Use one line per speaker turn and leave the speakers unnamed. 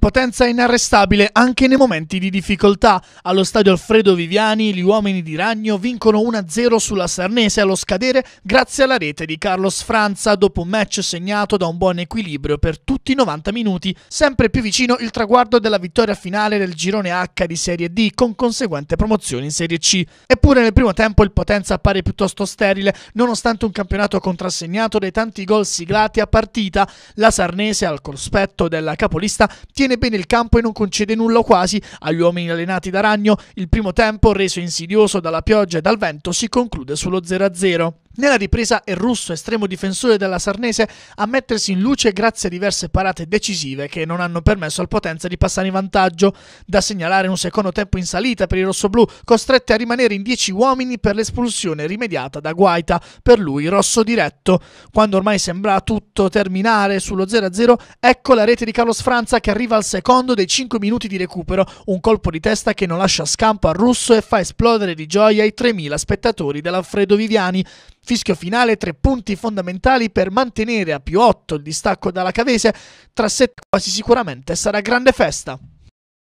potenza inarrestabile anche nei momenti di difficoltà. Allo stadio Alfredo Viviani gli uomini di Ragno vincono 1-0 sulla Sarnese allo scadere grazie alla rete di Carlos Franza dopo un match segnato da un buon equilibrio per tutti i 90 minuti, sempre più vicino il traguardo della vittoria finale del girone H di Serie D con conseguente promozione in Serie C. Eppure nel primo tempo il Potenza appare piuttosto sterile nonostante un campionato contrassegnato dai tanti gol siglati a partita. La Sarnese al cospetto della capolista tiene tiene bene il campo e non concede nulla o quasi agli uomini allenati da Ragno. Il primo tempo, reso insidioso dalla pioggia e dal vento, si conclude sullo 0-0. Nella ripresa è Russo, estremo difensore della Sarnese, a mettersi in luce grazie a diverse parate decisive che non hanno permesso al Potenza di passare in vantaggio. Da segnalare un secondo tempo in salita per i rossoblù, costretti a rimanere in 10 uomini per l'espulsione rimediata da Guaita, per lui rosso diretto. Quando ormai sembra tutto terminare sullo 0-0, ecco la rete di Carlos Franza che arriva al secondo dei 5 minuti di recupero, un colpo di testa che non lascia scampo al Russo e fa esplodere di gioia i 3.000 spettatori dell'Alfredo Viviani. Fischio finale, tre punti fondamentali per mantenere a più 8 il distacco dalla Cavese, tra sette quasi sicuramente sarà grande festa.